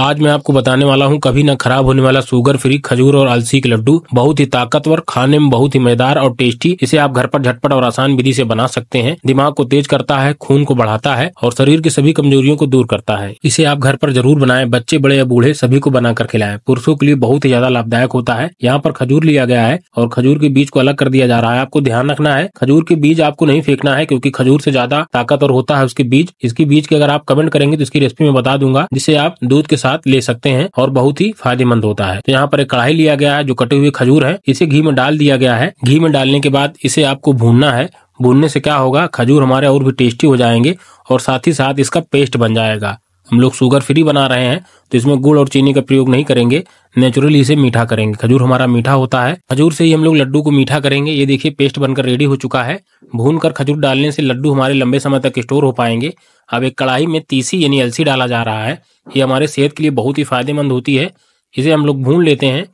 आज मैं आपको बताने वाला हूँ कभी न खराब होने वाला शुगर फ्री खजूर और अलसी के लड्डू बहुत ही ताकतवर खाने में बहुत ही मजेदार और टेस्टी इसे आप घर पर झटपट और आसान विधि से बना सकते हैं दिमाग को तेज करता है खून को बढ़ाता है और शरीर की सभी कमजोरियों को दूर करता है इसे आप घर पर जरूर बनाए बच्चे बड़े या बूढ़े सभी को बनाकर खिलाए पुरुषों के लिए बहुत ही ज्यादा लाभदायक होता है यहाँ पर खजूर लिया गया है और खजूर के बीज को अलग कर दिया जा रहा है आपको ध्यान रखना है खजूर के बीज आपको नहीं फेंकना है क्योंकि खजूर से ज्यादा ताकतवर होता है उसके बीज इसके बीज के अगर आप कमेंट करेंगे तो इसकी रेसिपी में बता दूंगा जिसे आप दूध के साथ साथ ले सकते हैं और बहुत ही फायदेमंद होता है तो यहाँ पर एक कढ़ाई लिया गया है जो कटे हुए खजूर है इसे घी में डाल दिया गया है घी में डालने के बाद इसे आपको भूनना है भूनने से क्या होगा खजूर हमारे और भी टेस्टी हो जाएंगे और साथ ही साथ इसका पेस्ट बन जाएगा हम लोग शुगर फ्री बना रहे हैं तो इसमें गुड़ और चीनी का प्रयोग नहीं करेंगे नेचुरली इसे मीठा करेंगे खजूर हमारा मीठा होता है खजूर से ही हम लोग लड्डू को मीठा करेंगे ये देखिए पेस्ट बनकर रेडी हो चुका है भून कर खजूर डालने से लड्डू हमारे लंबे समय तक स्टोर हो पाएंगे अब एक कढ़ाई में तीसी यानी अलसी डाला जा रहा है ये हमारे सेहत के लिए बहुत ही फायदेमंद होती है इसे हम लोग भून लेते हैं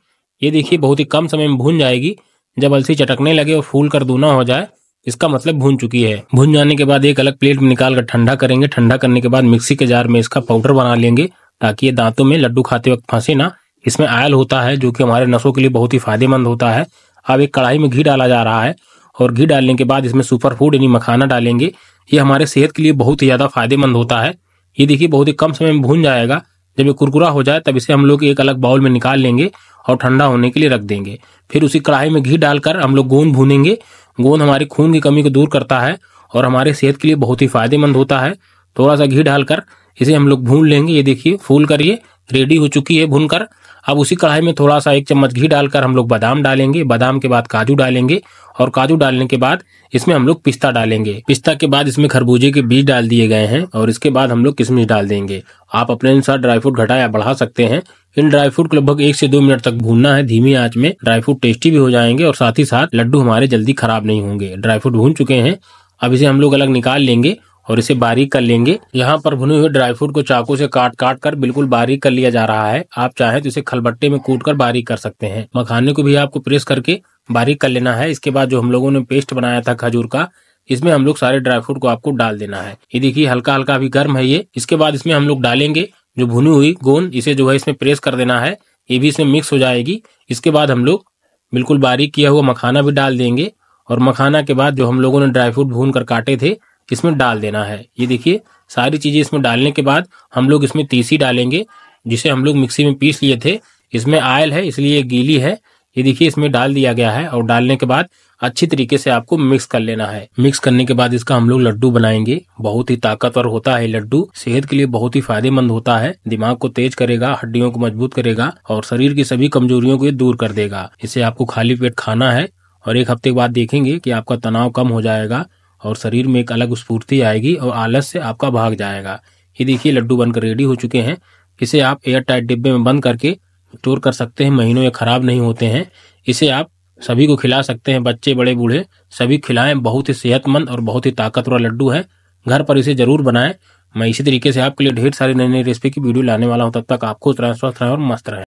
ये देखिए बहुत ही कम समय में भून जाएगी जब अलसी चटकने लगे और फूल कर दूना हो जाए इसका मतलब भून चुकी है भून जाने के बाद एक अलग प्लेट में निकालकर ठंडा करेंगे ठंडा करने के बाद मिक्सी के जार में इसका पाउडर बना लेंगे ताकि ये दांतों में लड्डू खाते वक्त फंसे ना इसमें आयल होता है जो कि हमारे नसों के लिए बहुत ही फायदेमंद होता है अब एक कढ़ाई में घी डाला जा रहा है और घी डालने के बाद इसमें सुपर फूड यानी मखाना डालेंगे ये हमारे सेहत के लिए बहुत ही ज़्यादा फायदेमंद होता है ये देखिए बहुत ही कम समय में भून जाएगा जब ये कुरकुरा हो जाए तब इसे हम लोग एक अलग बाउल में निकाल लेंगे और ठंडा होने के लिए रख देंगे फिर उसी कढ़ाई में घी डालकर हम लोग गोंद भूनेंगे गोंद हमारे खून की कमी को दूर करता है और हमारे सेहत के लिए बहुत ही फायदेमंद होता है थोड़ा सा घी डालकर इसे हम लोग भून लेंगे ये देखिए फूल करिए रेडी हो चुकी है भूनकर अब उसी कढ़ाई में थोड़ा सा एक चम्मच घी डालकर हम लोग बादाम डालेंगे बादाम के बाद काजू डालेंगे और काजू डालने के बाद इसमें हम लोग पिस्ता डालेंगे पिस्ता के बाद इसमें खरबूजे के बीज डाल दिए गए हैं और इसके बाद हम लोग किशमिश डाल देंगे आप अपने अनुसार ड्राई फ्रूट घटा या बढ़ा सकते हैं इन ड्राई फ्रूट को लगभग एक से दो मिनट तक भूनना है धीमी आंच में ड्राई फ्रूट टेस्टी भी हो जाएंगे और साथ ही साथ लड्डू हमारे जल्दी खराब नहीं होंगे ड्राई फ्रूट भून चुके हैं अब इसे हम लोग अलग निकाल लेंगे और इसे बारीक कर लेंगे यहाँ पर भुने हुए ड्राई फ्रूट को चाकू से काट काट कर बिल्कुल बारीक कर लिया जा रहा है आप चाहें तो इसे खलबट्टे में कूट कर बारीक कर सकते हैं मखाने को भी आपको प्रेस करके बारीक कर लेना है इसके बाद जो हम लोगों ने पेस्ट बनाया था खजूर का इसमें हम लोग सारे ड्राई फ्रूट को आपको डाल देना है ये देखिए हल्का हल्का अभी गर्म है ये इसके बाद इसमें हम लोग डालेंगे जो भुनी हुई गोंद इसे जो है इसमें प्रेस कर देना है ये भी इसमें मिक्स हो जाएगी इसके बाद हम लोग बिल्कुल बारीक किया हुआ मखाना भी डाल देंगे और मखाना के बाद जो हम लोगों ने ड्राई फ्रूट भून कर काटे थे इसमें डाल देना है ये देखिए सारी चीज़ें इसमें डालने के बाद हम लोग इसमें तीसी डालेंगे जिसे हम लोग मिक्सी में पीस लिए थे इसमें आयल है इसलिए गीली है ये देखिए इसमें डाल दिया गया है और डालने के बाद अच्छी तरीके से आपको मिक्स कर लेना है मिक्स करने के बाद इसका हम लोग लड्डू बनाएंगे बहुत ही ताकतवर होता है लड्डू सेहत के लिए बहुत ही फायदेमंद होता है दिमाग को तेज करेगा हड्डियों को मजबूत करेगा और शरीर की सभी कमजोरियों को ये दूर कर देगा इसे आपको खाली पेट खाना है और एक हफ्ते के बाद देखेंगे की आपका तनाव कम हो जाएगा और शरीर में एक अलग स्फूर्ति आएगी और आलस से आपका भाग जाएगा ये देखिए लड्डू बनकर रेडी हो चुके हैं इसे आप एयर टाइट डिब्बे में बंद करके स्टोर कर सकते हैं महीनों या खराब नहीं होते हैं इसे आप सभी को खिला सकते हैं बच्चे बड़े बूढ़े सभी खिलाएं बहुत ही सेहतमंद और बहुत ही ताकतवर लड्डू है घर पर इसे जरूर बनाएं मैं इसी तरीके से आपके लिए ढेर सारी नई नई रेसिपी की वीडियो लाने वाला हूं तब तक आपको रहें और मस्त रहें